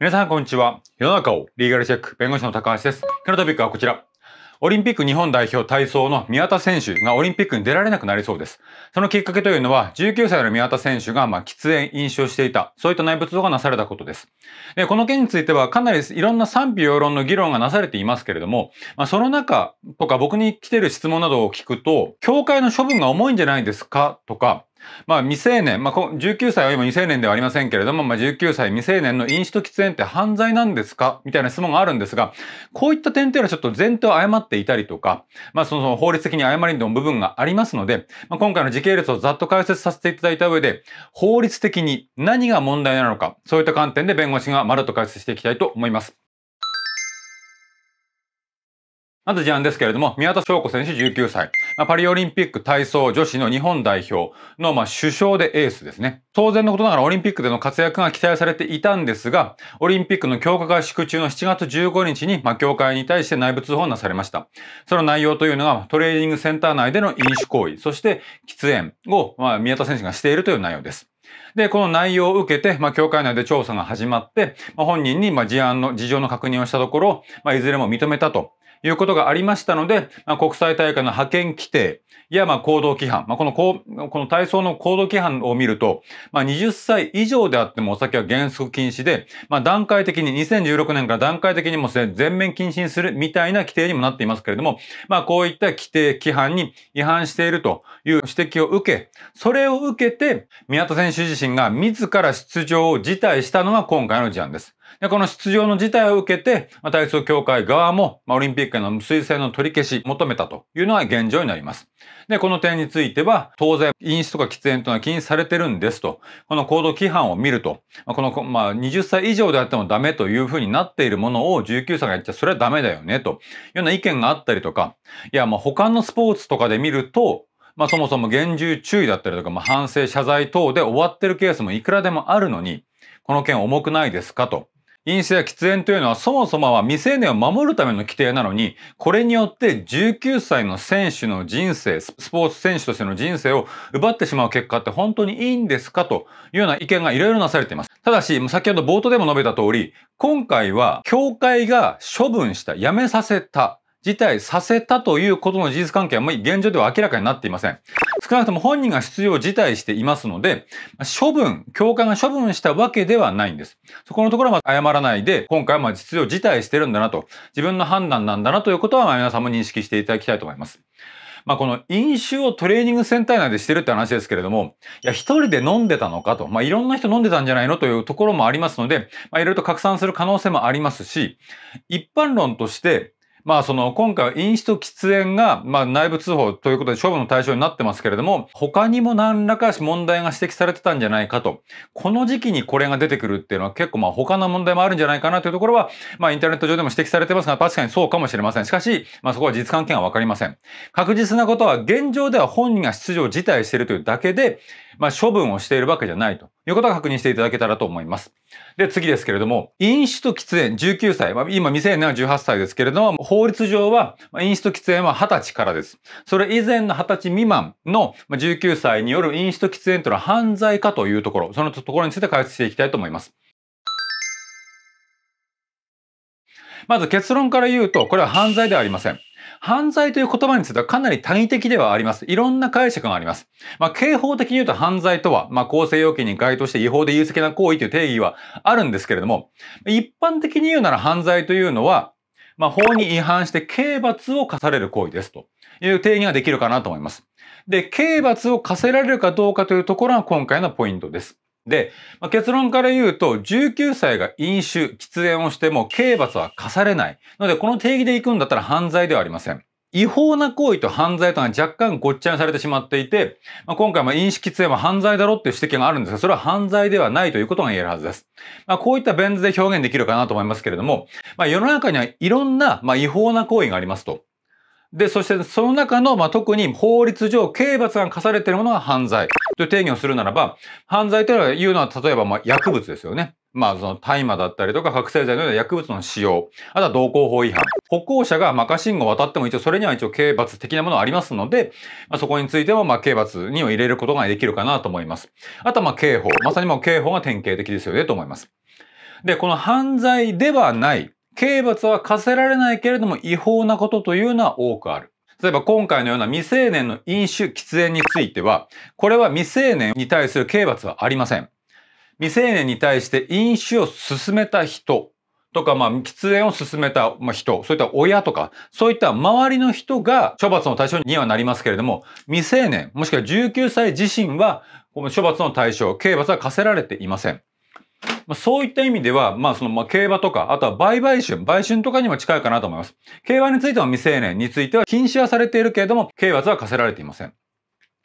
皆さんこんにちは。世の中をリーガルチェック弁護士の高橋です。今日のトピックはこちら。オリンピック日本代表体操の宮田選手がオリンピックに出られなくなりそうです。そのきっかけというのは、19歳の宮田選手が、ま喫煙、飲酒をしていた、そういった内部通報がなされたことです。で、この件については、かなりいろんな賛否両論の議論がなされていますけれども、まあ、その中とか僕に来てる質問などを聞くと、協会の処分が重いんじゃないですかとか、まあ、未成年、まあ、19歳は今未成年ではありませんけれども、まあ、19歳未成年の飲酒と喫煙って犯罪なんですかみたいな質問があるんですが、こういった点というのはちょっと前提を誤っていたりとか、まあ、その法律的に誤りの部分がありますので、まあ、今回の時系列をざっと解説させていただいた上で、法律的に何が問題なのか、そういった観点で弁護士がまるっと解説していきたいと思います。まず事案ですけれども、宮田翔子選手19歳。まあ、パリオリンピック体操女子の日本代表の、まあ、首相でエースですね。当然のことながらオリンピックでの活躍が期待されていたんですが、オリンピックの強化合宿中の7月15日に、まあ、協会に対して内部通報なされました。その内容というのが、トレーニングセンター内での飲酒行為、そして喫煙を、まあ、宮田選手がしているという内容です。で、この内容を受けて、まあ、協会内で調査が始まって、まあ、本人に、まあ、事案の、事情の確認をしたところ、まあ、いずれも認めたということがありましたので、まあ、国際大会の派遣規定や、まあ、行動規範、まあ、このここの体操の行動規範を見ると、まあ、20歳以上であってもお酒は原則禁止で、まあ、段階的に2016年から段階的にも全面禁止にするみたいな規定にもなっていますけれども、まあ、こういった規定、規範に違反しているという指摘を受け、それを受けて宮田選手自身が自ら出場を辞退したのが今回の事案です。で、この出場の事態を受けて、体操協会側も、オリンピックへの推薦の取り消し、求めたというのが現状になります。で、この点については、当然、飲酒とか喫煙というのは禁止されてるんですと、この行動規範を見ると、この、まあ、20歳以上であってもダメというふうになっているものを19歳が言っちゃ、それはダメだよね、というような意見があったりとか、いや、まあ、他のスポーツとかで見ると、まあそもそも厳重注意だったりとか、まあ反省謝罪等で終わってるケースもいくらでもあるのに、この件重くないですかと。飲酒や喫煙というのはそもそもは未成年を守るための規定なのに、これによって19歳の選手の人生、スポーツ選手としての人生を奪ってしまう結果って本当にいいんですかというような意見がいろいろなされています。ただし、先ほど冒頭でも述べた通り、今回は協会が処分した、辞めさせた、辞退させたということの事実関係は現状では明らかになっていません。少なくとも本人が出場を辞退していますので、処分、教官が処分したわけではないんです。そこのところは謝らないで、今回は出場辞退してるんだなと、自分の判断なんだなということは皆さんも認識していただきたいと思います。まあ、この飲酒をトレーニングセンター内でしてるって話ですけれども、いや、一人で飲んでたのかと、まあ、いろんな人飲んでたんじゃないのというところもありますので、まあ、いろいろと拡散する可能性もありますし、一般論として、まあその今回は飲酒と喫煙がまあ内部通報ということで処分の対象になってますけれども、他にも何らか問題が指摘されてたんじゃないかと。この時期にこれが出てくるっていうのは結構まあ他の問題もあるんじゃないかなというところは、まあインターネット上でも指摘されてますが、確かにそうかもしれません。しかし、まあそこは実感権はわかりません。確実なことは現状では本人が出場を辞退しているというだけで、まあ、処分をしているわけじゃないということが確認していただけたらと思います。で、次ですけれども、飲酒と喫煙、19歳、まあ、今未成年は18歳ですけれども、法律上は、ま飲酒と喫煙は20歳からです。それ以前の20歳未満の19歳による飲酒と喫煙というのは犯罪かというところ、そのところについて解説していきたいと思います。まず結論から言うと、これは犯罪ではありません。犯罪という言葉についてはかなり単位的ではあります。いろんな解釈があります。まあ、刑法的に言うと犯罪とは、まあ、構成要件に該当して違法で有責な行為という定義はあるんですけれども、一般的に言うなら犯罪というのは、まあ、法に違反して刑罰を課される行為ですという定義ができるかなと思います。で、刑罰を課せられるかどうかというところが今回のポイントです。で、まあ、結論から言うと、19歳が飲酒、喫煙をしても刑罰は課されない。ので、この定義で行くんだったら犯罪ではありません。違法な行為と犯罪とが若干ごっちゃにされてしまっていて、まあ、今回も飲酒喫煙は犯罪だろっていう指摘があるんですが、それは犯罪ではないということが言えるはずです。まあ、こういったベン図で表現できるかなと思いますけれども、まあ、世の中にはいろんな、ま違法な行為がありますと。で、そしてその中の、ま特に法律上刑罰が課されているものが犯罪。という定義をするならば、犯罪というのは例えば、まあ、薬物ですよね。まあ、その大麻だったりとか覚醒剤のような薬物の使用、あとは道交法違反。歩行者がまあ赤信号を渡っても一応それには一応刑罰的なものはありますので、まあ、そこについてもまあ刑罰にを入れることができるかなと思います。あとはまあ刑法。まさにもう刑法が典型的ですよねと思います。で、この犯罪ではない、刑罰は課せられないけれども違法なことというのは多くある。例えば今回のような未成年の飲酒、喫煙については、これは未成年に対する刑罰はありません。未成年に対して飲酒を勧めた人とか、まあ、喫煙を勧めた人、そういった親とか、そういった周りの人が処罰の対象にはなりますけれども、未成年、もしくは19歳自身は、この処罰の対象、刑罰は課せられていません。まあ、そういった意味では、まあ、その、まあ、競馬とか、あとは売買春、売春とかにも近いかなと思います。競馬については未成年については禁止はされているけれども、刑罰は課せられていません。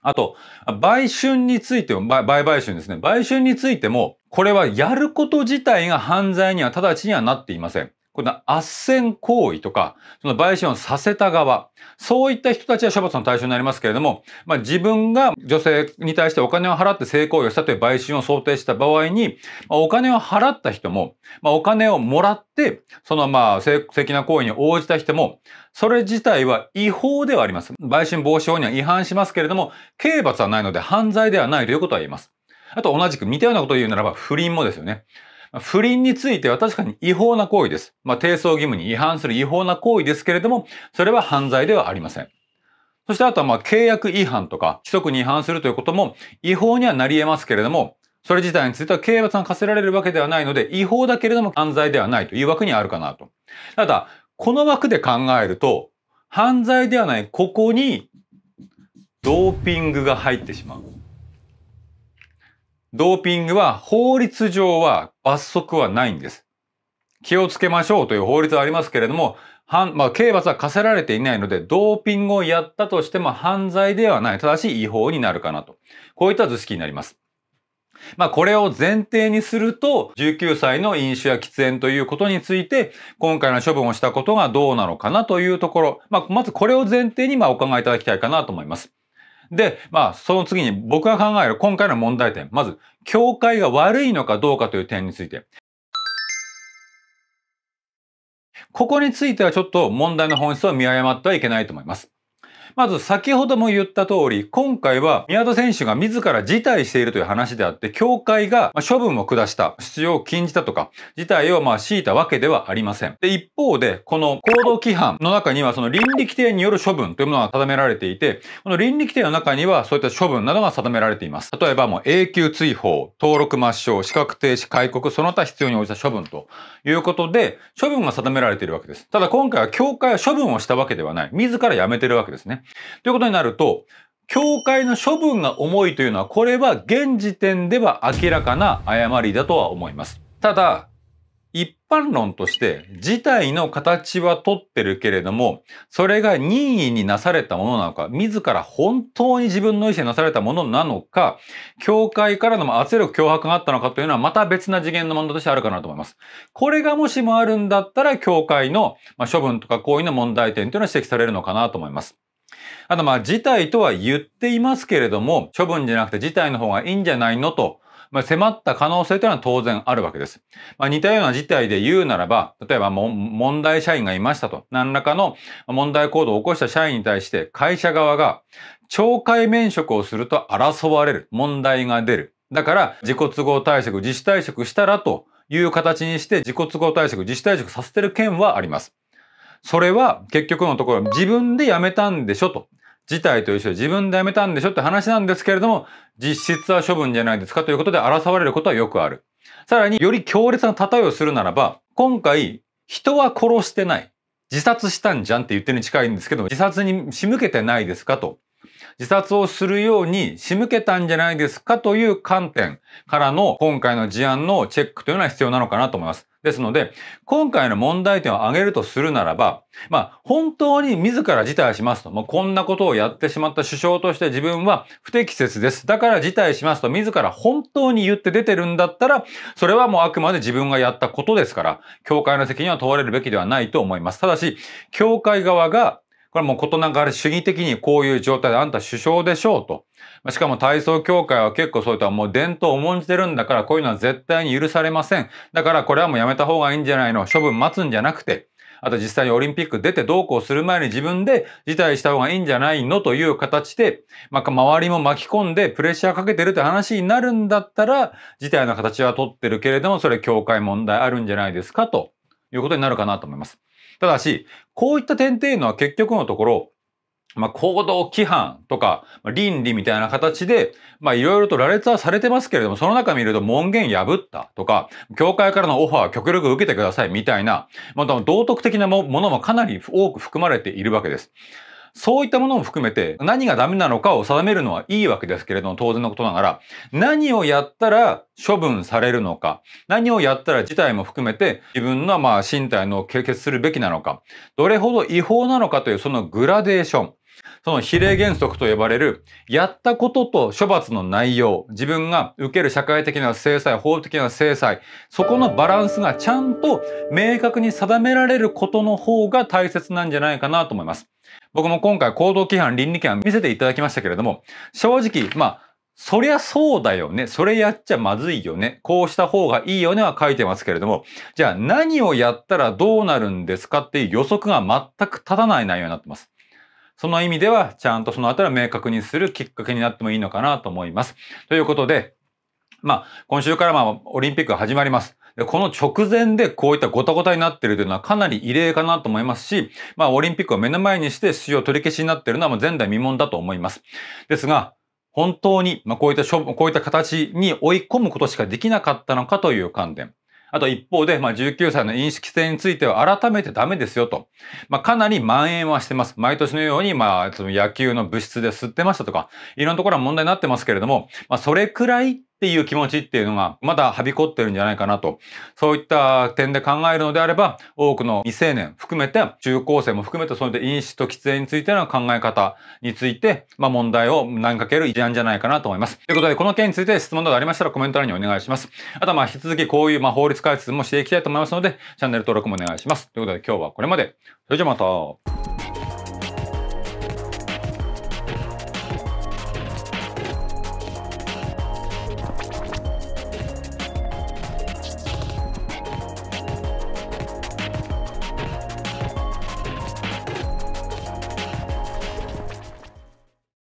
あと、売春についても、売買春ですね。売春についても、これはやること自体が犯罪には直ちにはなっていません。この圧旋行為とか、その売春をさせた側、そういった人たちは処罰の対象になりますけれども、まあ、自分が女性に対してお金を払って性行為をしたという売春を想定した場合に、まあ、お金を払った人も、まあ、お金をもらって、そのまあ性的な行為に応じた人も、それ自体は違法ではあります。売春防止法には違反しますけれども、刑罰はないので犯罪ではないということは言えます。あと同じく似たようなことを言うならば不倫もですよね。不倫については確かに違法な行為です。まあ、訴義務に違反する違法な行為ですけれども、それは犯罪ではありません。そしてあとはま契約違反とか規則に違反するということも違法にはなり得ますけれども、それ自体については刑罰が課せられるわけではないので、違法だけれども犯罪ではないという枠にあるかなと。ただ、この枠で考えると、犯罪ではないここにドーピングが入ってしまう。ドーピングは法律上は罰則はないんです。気をつけましょうという法律はありますけれども、まあ、刑罰は課せられていないので、ドーピングをやったとしても犯罪ではない。ただし違法になるかなと。こういった図式になります。まあ、これを前提にすると、19歳の飲酒や喫煙ということについて、今回の処分をしたことがどうなのかなというところ、まあ、まずこれを前提にまあお考えいただきたいかなと思います。で、まあ、その次に僕が考える今回の問題点。まず、教会が悪いのかどうかという点について。ここについてはちょっと問題の本質を見誤ってはいけないと思います。まず先ほども言った通り、今回は宮田選手が自ら辞退しているという話であって、協会が処分を下した、出場を禁じたとか、事態をまあ強いたわけではありません。で、一方で、この行動規範の中には、その倫理規定による処分というものが定められていて、この倫理規定の中には、そういった処分などが定められています。例えば、もう永久追放、登録抹消、資格停止、開国、その他必要に応じた処分ということで、処分が定められているわけです。ただ今回は協会は処分をしたわけではない。自ら辞めてるわけですね。ということになると、教会の処分が重いというのは、これは現時点では明らかな誤りだとは思います。ただ、一般論として事態の形はとってるけれども、それが任意になされたものなのか、自ら本当に自分の意思でなされたものなのか、教会からの圧力脅迫があったのかというのはまた別な次元の問題としてあるかなと思います。これがもしもあるんだったら、教会の処分とか行為の問題点というのは指摘されるのかなと思います。あとまあ事態とは言っていますけれども、処分じゃなくて事態の方がいいんじゃないのと、まあ、迫った可能性というのは当然あるわけです。まあ、似たような事態で言うならば、例えば問題社員がいましたと、何らかの問題行動を起こした社員に対して会社側が懲戒免職をすると争われる。問題が出る。だから、自己都合退職、自主退職したらという形にして自己都合退職、自主退職させてる件はあります。それは結局のところ自分で辞めたんでしょと。事態というで自分で辞めたんでしょって話なんですけれども、実質は処分じゃないですかということで争われることはよくある。さらにより強烈な例えをするならば、今回、人は殺してない。自殺したんじゃんって言ってるに近いんですけど自殺に仕向けてないですかと。自殺をするように仕向けたんじゃないですかという観点からの今回の事案のチェックというのは必要なのかなと思います。ですので、今回の問題点を挙げるとするならば、まあ、本当に自ら辞退しますと、もうこんなことをやってしまった首相として自分は不適切です。だから辞退しますと、自ら本当に言って出てるんだったら、それはもうあくまで自分がやったことですから、教会の責任は問われるべきではないと思います。ただし、教会側がこれも事ながら主義的にこういう状態であんた首相でしょうと。しかも体操協会は結構そういったもう伝統を重んじてるんだからこういうのは絶対に許されません。だからこれはもうやめた方がいいんじゃないの。処分待つんじゃなくて。あと実際にオリンピック出てどうこうする前に自分で辞退した方がいいんじゃないのという形で、まあ、周りも巻き込んでプレッシャーかけてるって話になるんだったら、辞退の形は取ってるけれども、それ協会問題あるんじゃないですかということになるかなと思います。ただし、こういった点っていうのは結局のところ、まあ、行動規範とか、まあ、倫理みたいな形で、まあ、いろいろと羅列はされてますけれども、その中見ると門限破ったとか、教会からのオファー極力受けてくださいみたいな、まあ、道徳的なものもかなり多く含まれているわけです。そういったものも含めて何がダメなのかを定めるのはいいわけですけれども当然のことながら何をやったら処分されるのか何をやったら事態も含めて自分のまあ身体の経血するべきなのかどれほど違法なのかというそのグラデーションその比例原則と呼ばれる、やったことと処罰の内容、自分が受ける社会的な制裁、法的な制裁、そこのバランスがちゃんと明確に定められることの方が大切なんじゃないかなと思います。僕も今回行動規範、倫理規範見せていただきましたけれども、正直、まあ、そりゃそうだよね。それやっちゃまずいよね。こうした方がいいよねは書いてますけれども、じゃあ何をやったらどうなるんですかっていう予測が全く立たない内容になってます。その意味では、ちゃんとそのあたりを明確にするきっかけになってもいいのかなと思います。ということで、まあ、今週からまあ、オリンピックが始まります。この直前でこういったごたごたになってるというのはかなり異例かなと思いますし、まあオリンピックを目の前にして出場取り消しになってるのは前代未聞だと思います。ですが、本当に、まこういった、こういった形に追い込むことしかできなかったのかという観点。あと一方で、まあ、19歳の飲酒規制については改めてダメですよと。まあ、かなり蔓延はしてます。毎年のように、まあ、その野球の物質で吸ってましたとか、いろんなところは問題になってますけれども、まあ、それくらいっていう気持ちっていうのがまだはびこってるんじゃないかなと。そういった点で考えるのであれば、多くの未成年含めて、中高生も含めて、そういった飲酒と喫煙についての考え方について、まあ問題を投げかける一案じゃないかなと思います。ということで、この件について質問などありましたらコメント欄にお願いします。あとはまあ引き続きこういうま法律解説もしていきたいと思いますので、チャンネル登録もお願いします。ということで今日はこれまで。それじゃあまた。